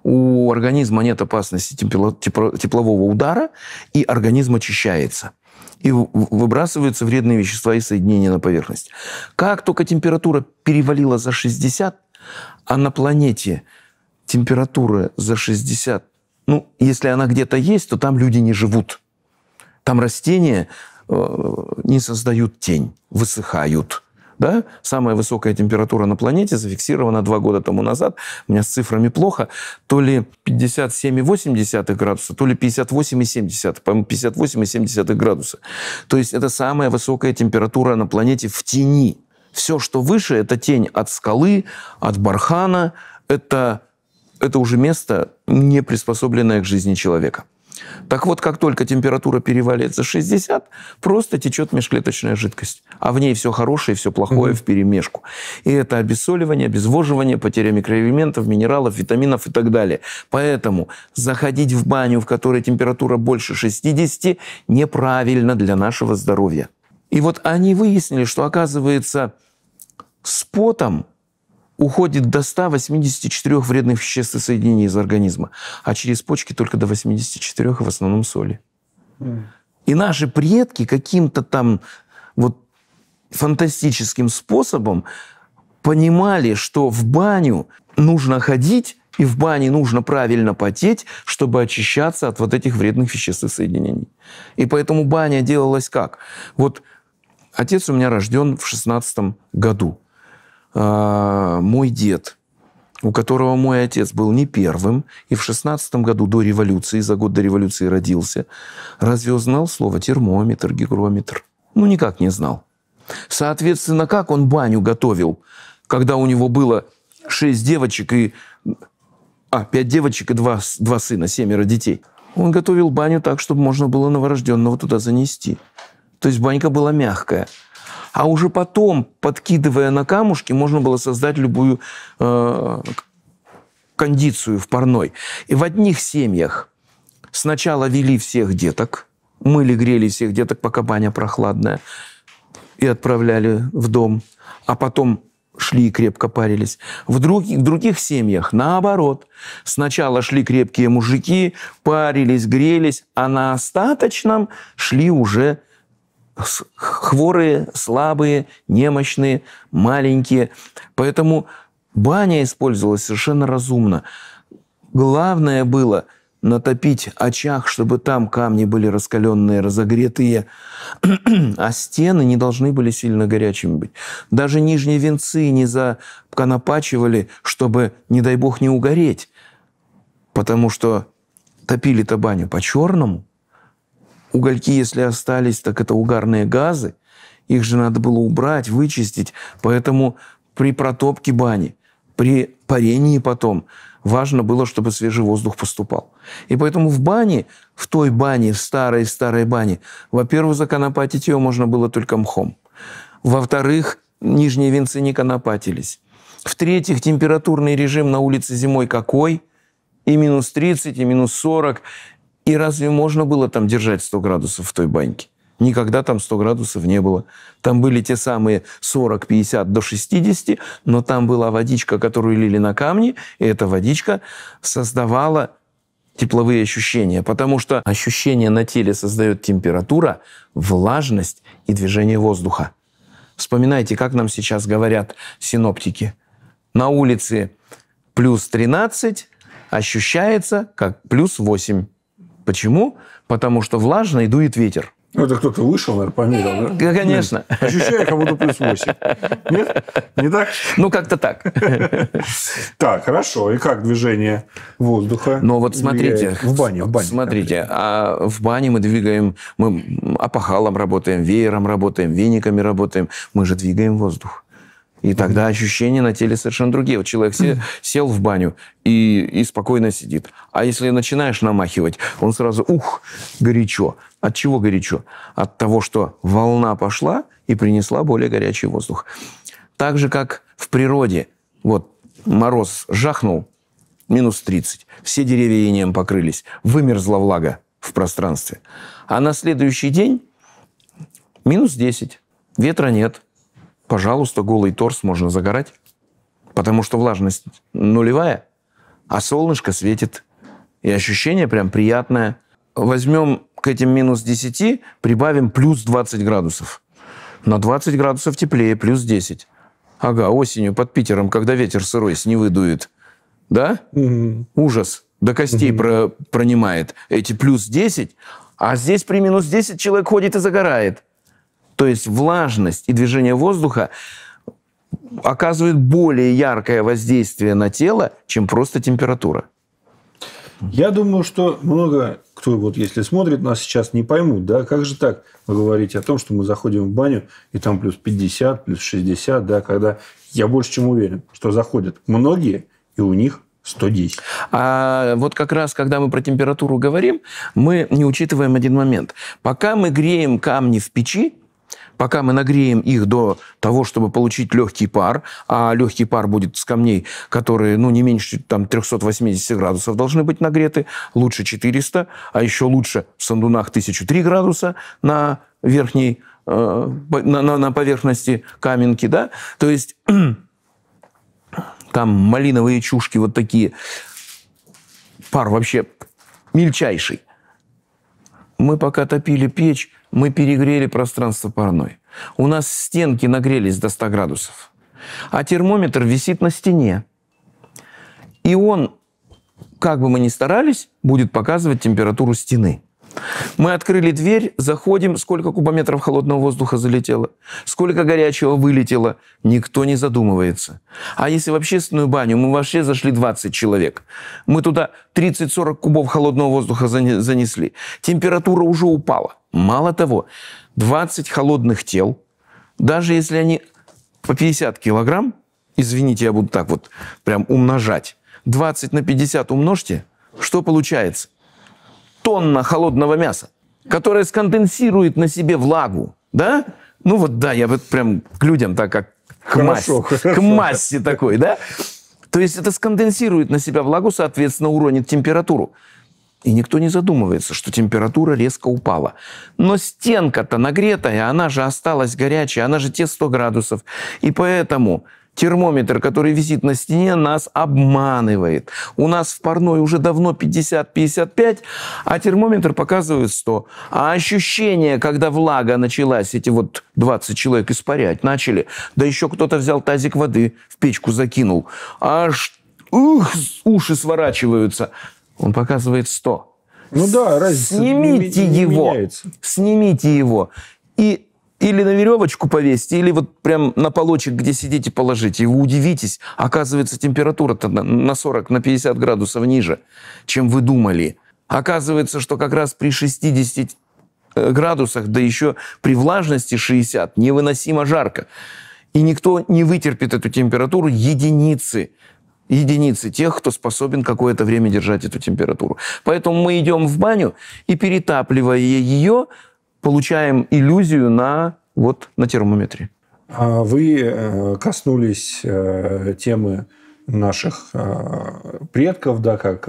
У организма нет опасности теплового удара, и организм очищается и выбрасываются вредные вещества и соединения на поверхность. Как только температура перевалила за 60, а на планете температура за 60, ну, если она где-то есть, то там люди не живут. Там растения э, не создают тень, высыхают. Да? Самая высокая температура на планете зафиксирована два года тому назад. У меня с цифрами плохо. То ли 57,8 градуса, то ли 58,7. По-моему, 58,7 градуса. То есть это самая высокая температура на планете в тени. Все, что выше, это тень от скалы, от бархана. Это, это уже место, не приспособленное к жизни человека. Так вот, как только температура перевалит за 60, просто течет межклеточная жидкость. А в ней все хорошее и все плохое угу. в перемешку. И это обессоливание, обезвоживание, потеря микроэлементов, минералов, витаминов и так далее. Поэтому заходить в баню, в которой температура больше 60, неправильно для нашего здоровья. И вот они выяснили, что, оказывается, с потом уходит до 184 вредных веществ и соединений из организма, а через почки только до 84 в основном соли. И наши предки каким-то там вот фантастическим способом понимали, что в баню нужно ходить, и в бане нужно правильно потеть, чтобы очищаться от вот этих вредных веществ и соединений. И поэтому баня делалась как? Вот отец у меня рожден в 16 году. А, мой дед, у которого мой отец был не первым, и в 16 году до революции, за год до революции родился, разве знал слово термометр, гигрометр? Ну, никак не знал. Соответственно, как он баню готовил, когда у него было шесть девочек и... А, пять девочек и два, два сына, семеро детей. Он готовил баню так, чтобы можно было новорожденного туда занести. То есть банька была мягкая – а уже потом, подкидывая на камушки, можно было создать любую э, кондицию в парной. И в одних семьях сначала вели всех деток, мыли, грели всех деток, пока баня прохладная, и отправляли в дом. А потом шли и крепко парились. В, друг, в других семьях наоборот. Сначала шли крепкие мужики, парились, грелись, а на остаточном шли уже хворые, слабые, немощные, маленькие. Поэтому баня использовалась совершенно разумно. Главное было натопить очаг, чтобы там камни были раскаленные, разогретые, а стены не должны были сильно горячими быть. Даже нижние венцы не законопачивали, чтобы, не дай бог, не угореть, потому что топили-то баню по-черному – Угольки, если остались, так это угарные газы. Их же надо было убрать, вычистить. Поэтому при протопке бани, при парении потом важно было, чтобы свежий воздух поступал. И поэтому в бане, в той бане, в старой-старой бане, во-первых, законопатить ее можно было только мхом. Во-вторых, нижние венцы не конопатились. В-третьих, температурный режим на улице зимой какой? И минус 30, и минус 40, и разве можно было там держать 100 градусов в той баньке? Никогда там 100 градусов не было. Там были те самые 40, 50 до 60, но там была водичка, которую лили на камни, и эта водичка создавала тепловые ощущения, потому что ощущения на теле создает температура, влажность и движение воздуха. Вспоминайте, как нам сейчас говорят синоптики. На улице плюс 13 ощущается как плюс 8. Почему? Потому что влажно и дует ветер. Ну, это кто-то вышел, наверное, померил, да? Э, конечно. Нет. Ощущаю, как будто плюс 8. Нет? Не так? Ну, как-то так. Так, хорошо. И как движение воздуха? Ну, вот смотрите. В бане, в бане. Смотрите, а в бане мы двигаем, мы опахалом работаем, веером работаем, вениками работаем. Мы же двигаем воздух. И тогда ощущения на теле совершенно другие. Вот человек се, сел в баню и, и спокойно сидит. А если начинаешь намахивать, он сразу, ух, горячо. От чего горячо? От того, что волна пошла и принесла более горячий воздух. Так же, как в природе. Вот мороз жахнул, минус 30. Все деревья инеем покрылись. Вымерзла влага в пространстве. А на следующий день минус 10. Ветра нет пожалуйста, голый торс можно загорать, потому что влажность нулевая, а солнышко светит. И ощущение прям приятное. Возьмем к этим минус 10, прибавим плюс 20 градусов. На 20 градусов теплее, плюс 10. Ага, осенью под Питером, когда ветер сырой с Невы дует. Да? Угу. Ужас. До костей угу. про, пронимает. Эти плюс 10. А здесь при минус 10 человек ходит и загорает. То есть влажность и движение воздуха оказывают более яркое воздействие на тело, чем просто температура. Я думаю, что много кто, вот если смотрит нас сейчас, не поймут, да, как же так вы говорите о том, что мы заходим в баню, и там плюс 50, плюс 60, да, когда я больше чем уверен, что заходят многие, и у них 110. А вот как раз, когда мы про температуру говорим, мы не учитываем один момент. Пока мы греем камни в печи, Пока мы нагреем их до того, чтобы получить легкий пар, а легкий пар будет с камней, которые ну, не меньше там, 380 градусов должны быть нагреты, лучше 400, а еще лучше в сандунах 1003 градуса на верхней, э, на, на, на поверхности каменки. Да? То есть (clears throat) там малиновые чушки вот такие. Пар вообще мельчайший. Мы пока топили печь, мы перегрели пространство парной. У нас стенки нагрелись до 100 градусов. А термометр висит на стене. И он, как бы мы ни старались, будет показывать температуру стены. Мы открыли дверь, заходим, сколько кубометров холодного воздуха залетело, сколько горячего вылетело, никто не задумывается. А если в общественную баню, мы вообще зашли 20 человек, мы туда 30-40 кубов холодного воздуха занесли, температура уже упала. Мало того, 20 холодных тел, даже если они по 50 килограмм, извините, я буду так вот прям умножать, 20 на 50 умножьте, что получается – тонна холодного мяса, которое сконденсирует на себе влагу, да? Ну вот да, я вот прям к людям так как к, массе, к массе такой, да? То есть это сконденсирует на себя влагу, соответственно, уронит температуру. И никто не задумывается, что температура резко упала. Но стенка-то нагретая, она же осталась горячая, она же те 100 градусов. И поэтому Термометр, который висит на стене, нас обманывает. У нас в парной уже давно 50-55, а термометр показывает 100. А ощущение, когда влага началась, эти вот 20 человек испарять начали, да еще кто-то взял тазик воды, в печку закинул, аж ух, уши сворачиваются. Он показывает 100. Ну да, разница Снимите не, не, его. Меняется. Снимите его. И или на веревочку повесить, или вот прям на полочек, где сидите, положите. И вы удивитесь, оказывается, температура-то на 40, на 50 градусов ниже, чем вы думали. Оказывается, что как раз при 60 э, градусах, да еще при влажности 60, невыносимо жарко. И никто не вытерпит эту температуру, единицы единицы тех, кто способен какое-то время держать эту температуру. Поэтому мы идем в баню и, перетапливая ее, получаем иллюзию на, вот, на термометре. А вы э, коснулись э, темы наших э, предков, да, как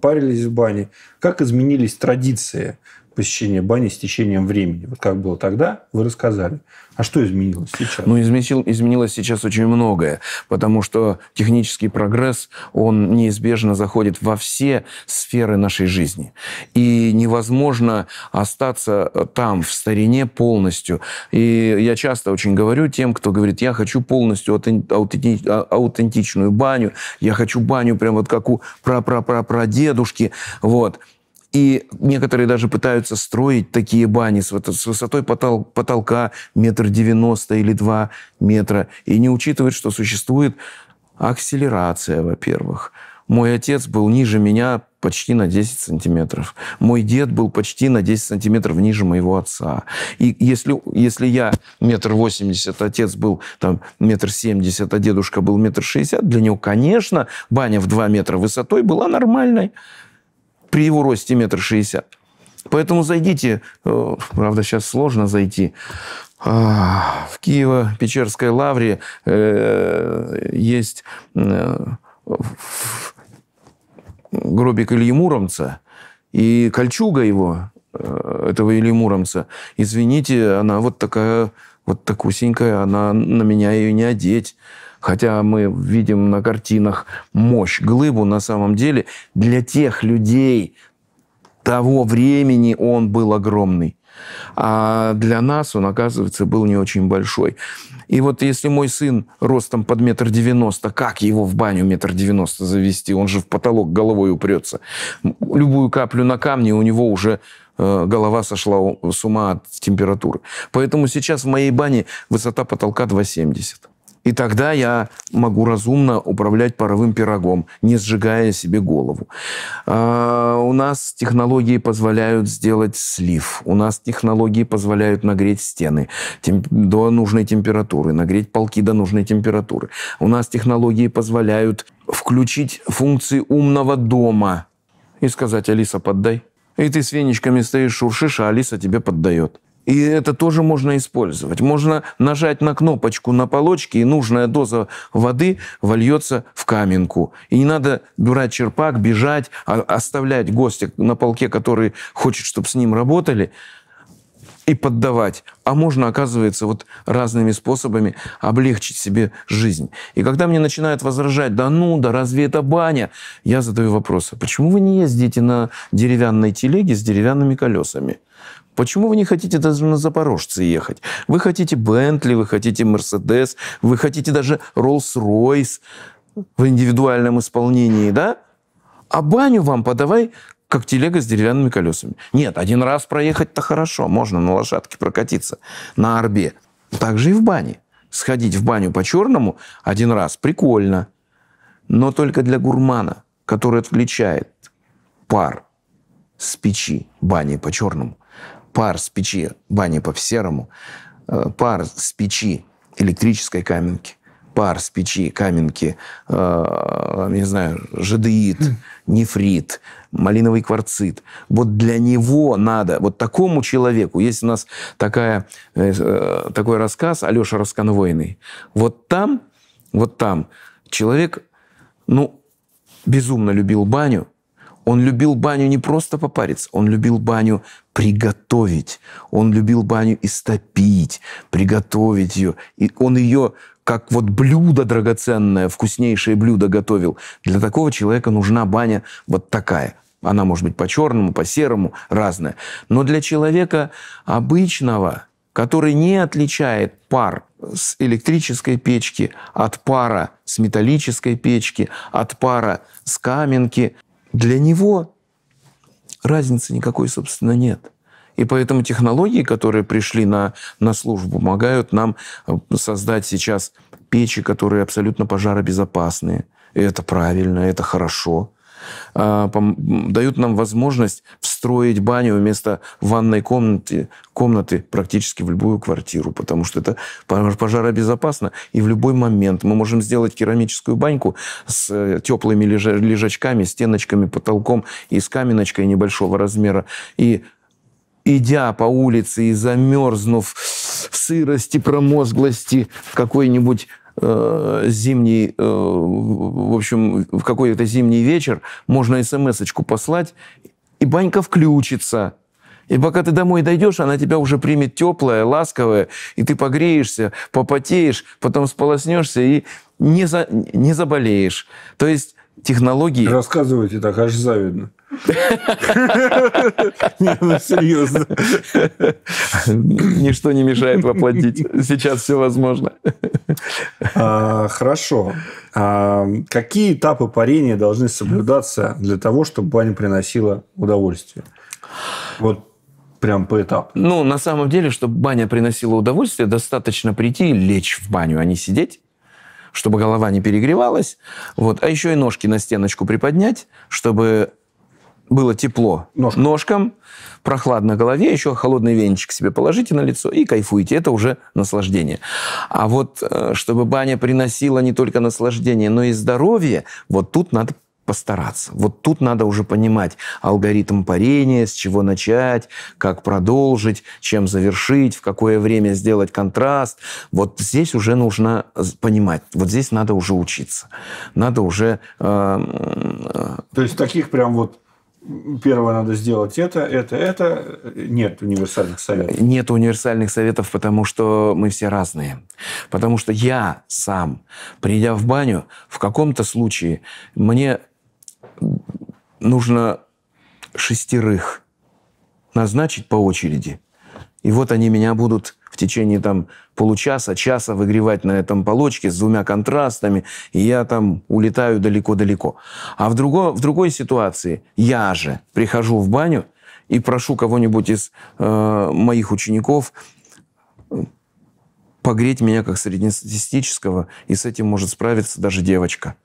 парились в бане, как изменились традиции посещение бани с течением времени. Вот как было тогда, вы рассказали. А что изменилось сейчас? Ну, изменил, изменилось сейчас очень многое, потому что технический прогресс, он неизбежно заходит во все сферы нашей жизни. И невозможно остаться э, там, в старине полностью. И я часто очень говорю тем, кто говорит, я хочу полностью а, аутентичную баню, я хочу баню прям вот как у пра-пра-пра-прадедушки. Вот. И некоторые даже пытаются строить такие бани с, высотой потол, потолка метр девяносто или два метра. И не учитывают, что существует акселерация, во-первых. Мой отец был ниже меня почти на 10 сантиметров. Мой дед был почти на 10 сантиметров ниже моего отца. И если, если я метр восемьдесят, отец был там метр семьдесят, а дедушка был метр шестьдесят, для него, конечно, баня в 2 метра высотой была нормальной при его росте метр шестьдесят. Поэтому зайдите, э, правда, сейчас сложно зайти, а, в Киево-Печерской лавре э, есть э, гробик Ильи Муромца, и кольчуга его, этого Ильи Муромца, извините, она вот такая, вот такусенькая, она на меня ее не одеть. Хотя мы видим на картинах мощь, глыбу, на самом деле для тех людей того времени он был огромный. А для нас он, оказывается, был не очень большой. И вот если мой сын ростом под метр девяносто, как его в баню метр девяносто завести? Он же в потолок головой упрется. Любую каплю на камне у него уже э, голова сошла с ума от температуры. Поэтому сейчас в моей бане высота потолка 270. И тогда я могу разумно управлять паровым пирогом, не сжигая себе голову. А, у нас технологии позволяют сделать слив. У нас технологии позволяют нагреть стены темп- до нужной температуры, нагреть полки до нужной температуры. У нас технологии позволяют включить функции умного дома и сказать, Алиса, поддай. И ты с веничками стоишь, шуршишь, а Алиса тебе поддает. И это тоже можно использовать. Можно нажать на кнопочку на полочке, и нужная доза воды вольется в каменку. И не надо брать черпак, бежать, а, оставлять гостя на полке, который хочет, чтобы с ним работали, и поддавать. А можно, оказывается, вот разными способами облегчить себе жизнь. И когда мне начинают возражать, да ну, да разве это баня? Я задаю вопрос, «А почему вы не ездите на деревянной телеге с деревянными колесами? Почему вы не хотите даже на Запорожце ехать? Вы хотите Бентли, вы хотите Мерседес, вы хотите даже Роллс-Ройс в индивидуальном исполнении, да? А баню вам подавай как телега с деревянными колесами. Нет, один раз проехать-то хорошо, можно на лошадке прокатиться, на арбе. Так же и в бане. Сходить в баню по-черному один раз прикольно, но только для гурмана, который отвлечает пар с печи бани по-черному пар с печи бани по-серому, э, пар с печи электрической каменки, пар с печи каменки, э, не знаю, жадеид, хм. нефрит, малиновый кварцит. Вот для него надо, вот такому человеку, есть у нас такая, э, э, такой рассказ Алеша Расконвойный, вот там, вот там человек, ну, безумно любил баню, он любил баню не просто попариться, он любил баню приготовить. Он любил баню истопить, приготовить ее. И он ее как вот блюдо драгоценное, вкуснейшее блюдо готовил. Для такого человека нужна баня вот такая. Она может быть по-черному, по-серому, разная. Но для человека обычного, который не отличает пар с электрической печки от пара с металлической печки, от пара с каменки, для него разницы никакой, собственно, нет. И поэтому технологии, которые пришли на, на службу, помогают нам э, создать сейчас печи, которые абсолютно пожаробезопасные. И это правильно, это хорошо. А, дают нам возможность встроить баню вместо ванной комнаты, комнаты практически в любую квартиру, потому что это пожаробезопасно, и в любой момент мы можем сделать керамическую баньку с э, теплыми лежачками, стеночками, потолком и с каменочкой небольшого размера, и идя по улице и замерзнув в сырости, промозглости, в какой-нибудь Э, зимний, э, в общем, в какой-то зимний вечер можно смс-очку послать, и банька включится. И пока ты домой дойдешь, она тебя уже примет теплая, ласковая, и ты погреешься, попотеешь, потом сполоснешься и не, за, не заболеешь. То есть технологии... Рассказывайте так, аж завидно. Не, ну серьезно. Ничто не мешает воплотить. Сейчас все возможно. А, хорошо. А, какие этапы парения должны соблюдаться для того, чтобы баня приносила удовольствие? Вот прям по этапу. Ну, на самом деле, чтобы баня приносила удовольствие, достаточно прийти и лечь в баню, а не сидеть чтобы голова не перегревалась, вот, а еще и ножки на стеночку приподнять, чтобы было тепло ножкам. ножкам, прохладно голове, еще холодный венчик себе положите на лицо и кайфуйте. Это уже наслаждение. А вот э, чтобы баня приносила не только наслаждение, но и здоровье, вот тут надо постараться. Вот тут надо уже понимать алгоритм парения, с чего начать, как продолжить, чем завершить, в какое время сделать контраст. Вот здесь уже нужно понимать. Вот здесь надо уже учиться. Надо уже... Э, э, То есть таких прям вот первое надо сделать это, это, это. Нет универсальных советов. Нет универсальных советов, потому что мы все разные. Потому что я сам, придя в баню, в каком-то случае мне нужно шестерых назначить по очереди. И вот они меня будут в течение там получаса, часа выгревать на этом полочке с двумя контрастами, и я там улетаю далеко-далеко. А в, друго, в другой ситуации я же прихожу в баню и прошу кого-нибудь из э, моих учеников э, погреть меня как среднестатистического, и с этим может справиться даже девочка.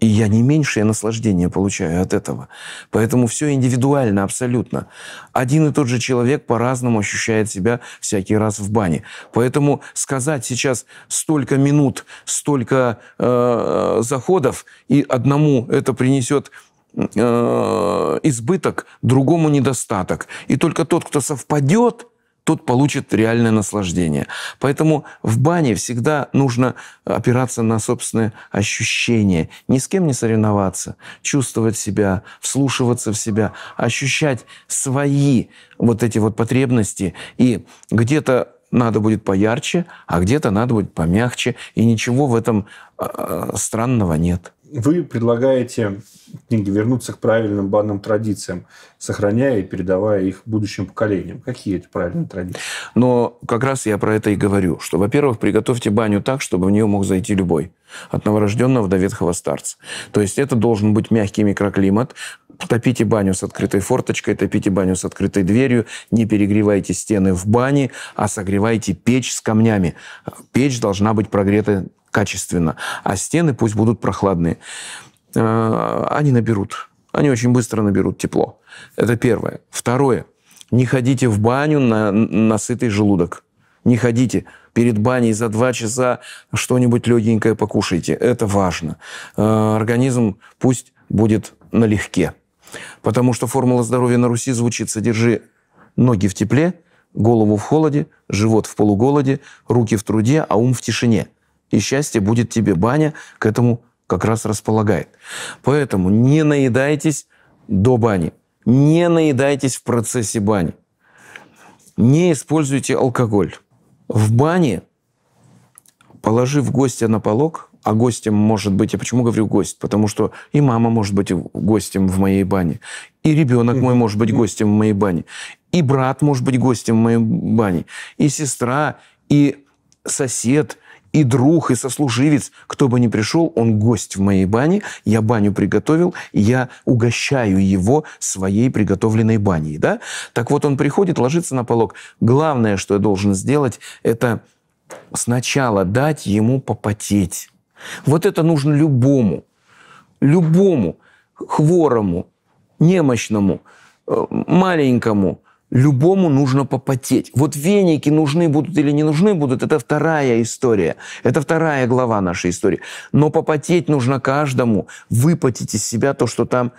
И я не меньшее наслаждение получаю от этого. Поэтому все индивидуально абсолютно. Один и тот же человек по-разному ощущает себя всякий раз в бане. Поэтому сказать сейчас столько минут, столько э, заходов, и одному это принесет э, избыток, другому недостаток. И только тот, кто совпадет, тот получит реальное наслаждение. Поэтому в бане всегда нужно опираться на собственные ощущения, ни с кем не соревноваться, чувствовать себя, вслушиваться в себя, ощущать свои вот эти вот потребности. И где-то надо будет поярче, а где-то надо будет помягче, и ничего в этом а, а, странного нет. Вы предлагаете книге вернуться к правильным банным традициям, сохраняя и передавая их будущим поколениям. Какие это правильные традиции? Но как раз я про это и говорю, что, во-первых, приготовьте баню так, чтобы в нее мог зайти любой, от новорожденного до ветхого старца. То есть это должен быть мягкий микроклимат, топите баню с открытой форточкой, топите баню с открытой дверью, не перегревайте стены в бане, а согревайте печь с камнями. Печь должна быть прогрета качественно, а стены пусть будут прохладные. Э, они наберут. Они очень быстро наберут тепло. Это первое. Второе. Не ходите в баню на, на сытый желудок. Не ходите перед баней за два часа что-нибудь легенькое покушайте. Это важно. Э, организм пусть будет налегке. Потому что формула здоровья на Руси звучит «содержи ноги в тепле, голову в холоде, живот в полуголоде, руки в труде, а ум в тишине» и счастье будет тебе. Баня к этому как раз располагает. Поэтому не наедайтесь до бани, не наедайтесь в процессе бани, не используйте алкоголь. В бане, положив гостя на полог, а гостем может быть, я почему говорю гость? Потому что и мама может быть гостем в моей бане, и ребенок мой может быть гостем в моей бане, и брат может быть гостем в моей бане, и сестра, и сосед – и друг, и сослуживец, кто бы ни пришел, он гость в моей бане, я баню приготовил, и я угощаю его своей приготовленной баней. Да? Так вот, он приходит, ложится на полог. Главное, что я должен сделать, это сначала дать ему попотеть. Вот это нужно любому, любому, хворому, немощному, э, маленькому, Любому нужно попотеть. Вот веники нужны будут или не нужны будут, это вторая история. Это вторая глава нашей истории. Но попотеть нужно каждому, выпотеть из себя то, что там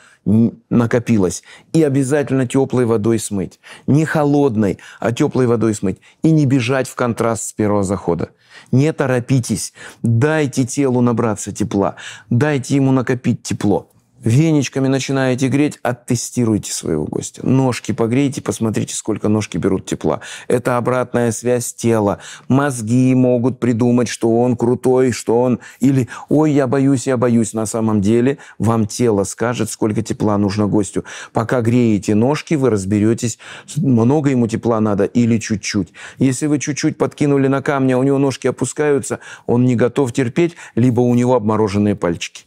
накопилось. И обязательно теплой водой смыть. Не холодной, а теплой водой смыть. И не бежать в контраст с первого захода. Не торопитесь. Дайте телу набраться тепла. Дайте ему накопить тепло. Веничками начинаете греть, оттестируйте своего гостя. Ножки погрейте, посмотрите, сколько ножки берут тепла. Это обратная связь тела. Мозги могут придумать, что он крутой, что он... Или «Ой, я боюсь, я боюсь». На самом деле вам тело скажет, сколько тепла нужно гостю. Пока греете ножки, вы разберетесь, много ему тепла надо или чуть-чуть. Если вы чуть-чуть подкинули на камни, а у него ножки опускаются, он не готов терпеть, либо у него обмороженные пальчики.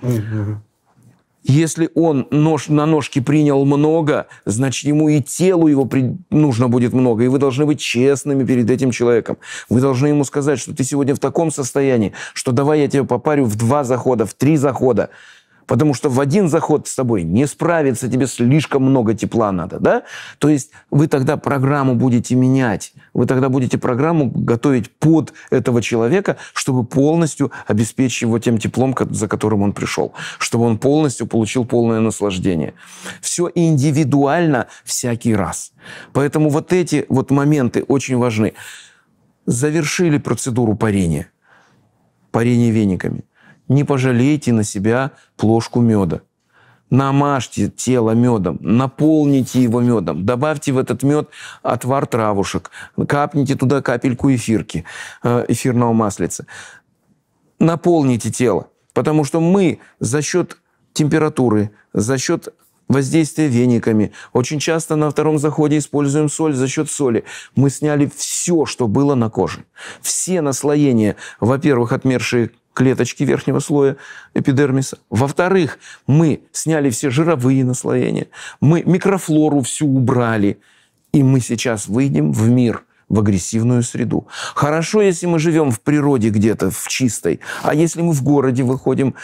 Mm-hmm. Если он нож, на ножки принял много, значит, ему и телу его при, нужно будет много. И вы должны быть честными перед этим человеком. Вы должны ему сказать, что ты сегодня в таком состоянии, что давай я тебя попарю в два захода, в три захода. Потому что в один заход с тобой не справится, тебе слишком много тепла надо, да? То есть вы тогда программу будете менять, вы тогда будете программу готовить под этого человека, чтобы полностью обеспечить его тем теплом, за которым он пришел, чтобы он полностью получил полное наслаждение. Все индивидуально всякий раз. Поэтому вот эти вот моменты очень важны. Завершили процедуру парения, парение вениками – не пожалейте на себя плошку меда. Намажьте тело медом, наполните его медом, добавьте в этот мед отвар травушек, капните туда капельку эфирки, э, эфирного маслица. Наполните тело, потому что мы за счет температуры, за счет воздействия вениками. Очень часто на втором заходе используем соль за счет соли. Мы сняли все, что было на коже. Все наслоения, во-первых, отмершие клеточки верхнего слоя эпидермиса. Во-вторых, мы сняли все жировые наслоения, мы микрофлору всю убрали, и мы сейчас выйдем в мир – в агрессивную среду. Хорошо, если мы живем в природе где-то, в чистой, а если мы в городе выходим,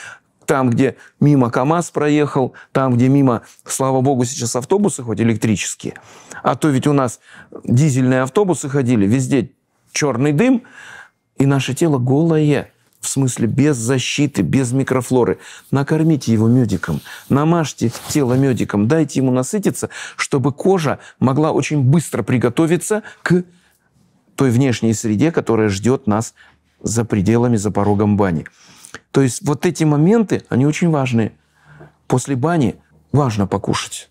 там, где мимо КАМАЗ проехал, там, где мимо, слава богу, сейчас автобусы хоть электрические, а то ведь у нас дизельные автобусы ходили, везде черный дым, и наше тело голое в смысле без защиты, без микрофлоры. Накормите его медиком, намажьте тело медиком, дайте ему насытиться, чтобы кожа могла очень быстро приготовиться к той внешней среде, которая ждет нас за пределами, за порогом бани. То есть вот эти моменты, они очень важны. После бани важно покушать.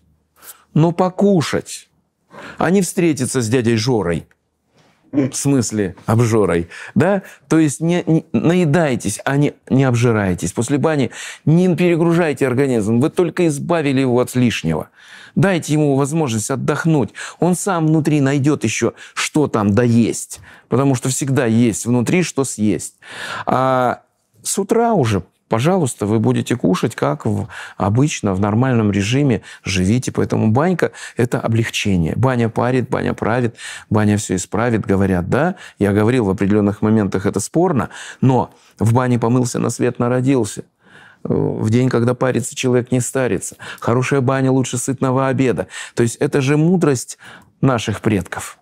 Но покушать, а не встретиться с дядей Жорой – в смысле обжорой, да? То есть не, не наедайтесь, а не, не обжирайтесь. После бани не перегружайте организм, вы только избавили его от лишнего. Дайте ему возможность отдохнуть. Он сам внутри найдет еще, что там доесть, потому что всегда есть внутри, что съесть. А с утра уже Пожалуйста, вы будете кушать, как в, обычно, в нормальном режиме живите. Поэтому банька – это облегчение. Баня парит, баня правит, баня все исправит, говорят, да. Я говорил, в определенных моментах это спорно, но в бане помылся, на свет народился э, – в день, когда парится, человек не старится. Хорошая баня лучше сытного обеда. То есть это же мудрость наших предков.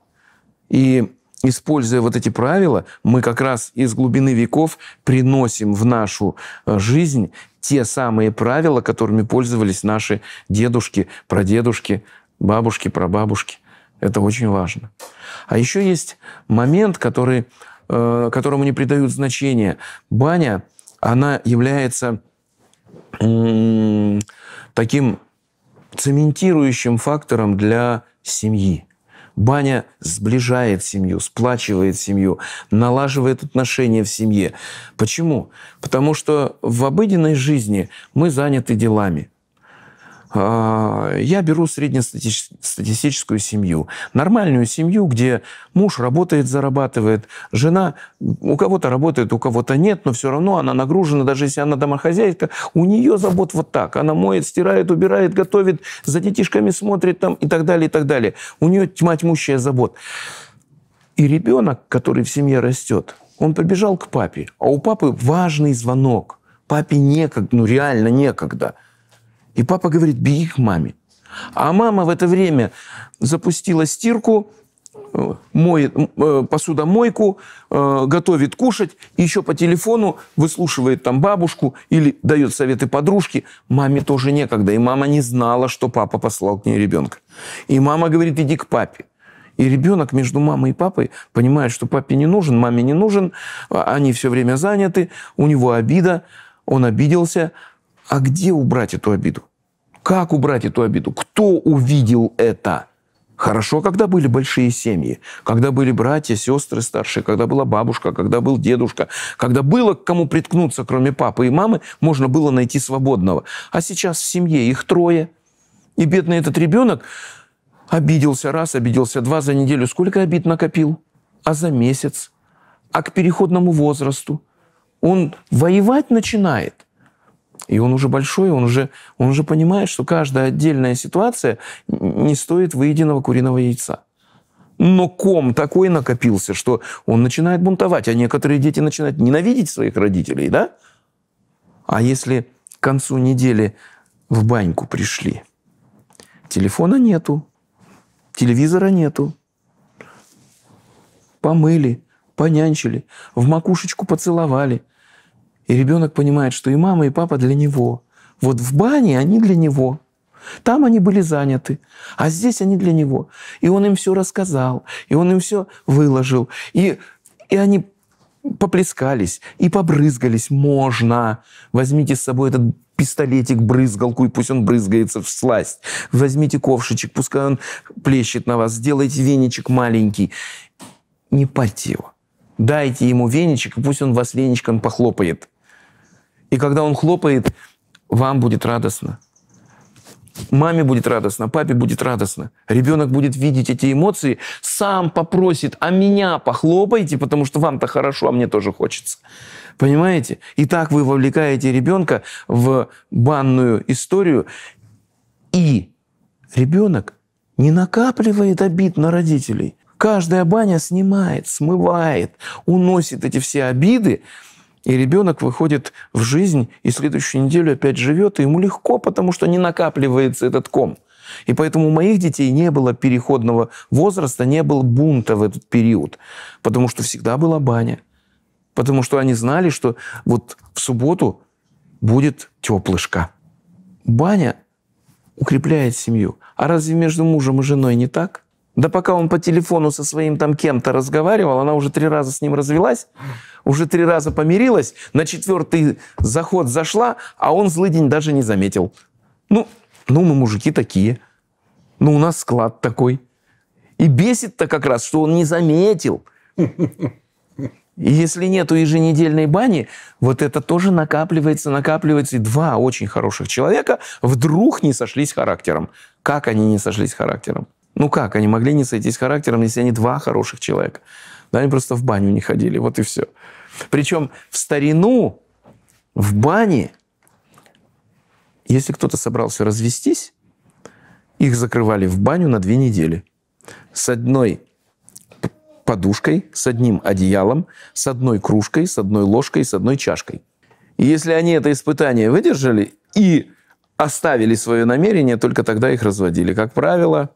И используя вот эти правила, мы как раз из глубины веков приносим в нашу э, жизнь те самые правила, которыми пользовались наши дедушки, прадедушки, бабушки, прабабушки. Это очень важно. А еще есть момент, который, э, которому не придают значения. Баня, она является таким цементирующим фактором для семьи. Баня сближает семью, сплачивает семью, налаживает отношения в семье. Почему? Потому что в обыденной жизни мы заняты делами – а, я беру среднестатистическую семью. Нормальную семью, где муж работает, зарабатывает, жена у кого-то работает, у кого-то нет, но все равно она нагружена, даже если она домохозяйка, у нее забот вот так. Она моет, стирает, убирает, готовит, за детишками смотрит там и так далее, и так далее. У нее тьма тьмущая забот. И ребенок, который в семье растет, он прибежал к папе, а у папы важный звонок. Папе некогда, ну реально некогда – и папа говорит, беги к маме. А мама в это время запустила стирку, э, моет, э, посудомойку, э, готовит кушать, и еще по телефону выслушивает там бабушку или дает советы подружке. Маме тоже некогда, и мама не знала, что папа послал к ней ребенка. И мама говорит, иди к папе. И ребенок между мамой и папой понимает, что папе не нужен, маме не нужен, а они все время заняты, у него обида, он обиделся. А где убрать эту обиду? Как убрать эту обиду? Кто увидел это? Хорошо, когда были большие семьи, когда были братья, сестры старшие, когда была бабушка, когда был дедушка, когда было к кому приткнуться, кроме папы и мамы, можно было найти свободного. А сейчас в семье их трое. И бедный этот ребенок обиделся раз, обиделся два за неделю. Сколько обид накопил? А за месяц? А к переходному возрасту? Он воевать начинает. И он уже большой, он уже, он уже понимает, что каждая отдельная ситуация не стоит выеденного куриного яйца. Но ком такой накопился, что он начинает бунтовать, а некоторые дети начинают ненавидеть своих родителей, да? А если к концу недели в баньку пришли, телефона нету, телевизора нету, помыли, понянчили, в макушечку поцеловали – и ребенок понимает, что и мама, и папа для него. Вот в бане они для него. Там они были заняты, а здесь они для него. И он им все рассказал, и он им все выложил. И, и они поплескались и побрызгались. Можно. Возьмите с собой этот пистолетик, брызгалку, и пусть он брызгается в сласть. Возьмите ковшичек, пускай он плещет на вас. Сделайте веничек маленький. Не парьте его. Дайте ему веничек, и пусть он вас веничком похлопает. И когда он хлопает, вам будет радостно. Маме будет радостно, папе будет радостно. Ребенок будет видеть эти эмоции, сам попросит, а меня похлопайте, потому что вам-то хорошо, а мне тоже хочется. Понимаете? И так вы вовлекаете ребенка в банную историю, и ребенок не накапливает обид на родителей. Каждая баня снимает, смывает, уносит эти все обиды, и ребенок выходит в жизнь и следующую неделю опять живет, и ему легко, потому что не накапливается этот ком. И поэтому у моих детей не было переходного возраста, не было бунта в этот период, потому что всегда была баня. Потому что они знали, что вот в субботу будет теплышко. Баня укрепляет семью. А разве между мужем и женой не так? Да пока он по телефону со своим там кем-то разговаривал, она уже три раза с ним развелась, уже три раза помирилась, на четвертый заход зашла, а он злый день даже не заметил. Ну, ну мы мужики такие. Ну, у нас склад такой. И бесит-то как раз, что он не заметил. И если нету еженедельной бани, вот это тоже накапливается, накапливается. И два очень хороших человека вдруг не сошлись характером. Как они не сошлись характером? Ну как, они могли не сойтись характером, если они два хороших человека. Да, они просто в баню не ходили, вот и все. Причем в старину, в бане, если кто-то собрался развестись, их закрывали в баню на две недели. С одной подушкой, с одним одеялом, с одной кружкой, с одной ложкой, с одной чашкой. И если они это испытание выдержали и оставили свое намерение, только тогда их разводили. Как правило,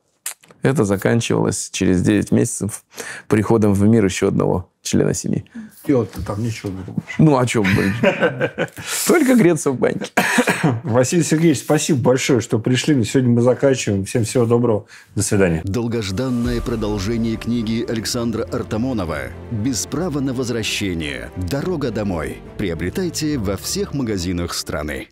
это заканчивалось через 9 месяцев приходом в мир еще одного члена семьи. Делать-то там ничего не думаешь. Ну, о чем бы. Только греться в баньке. Василий Сергеевич, спасибо большое, что пришли. сегодня мы заканчиваем. Всем всего доброго. До свидания. Долгожданное продолжение книги Александра Артамонова «Без права на возвращение. Дорога домой». Приобретайте во всех магазинах страны.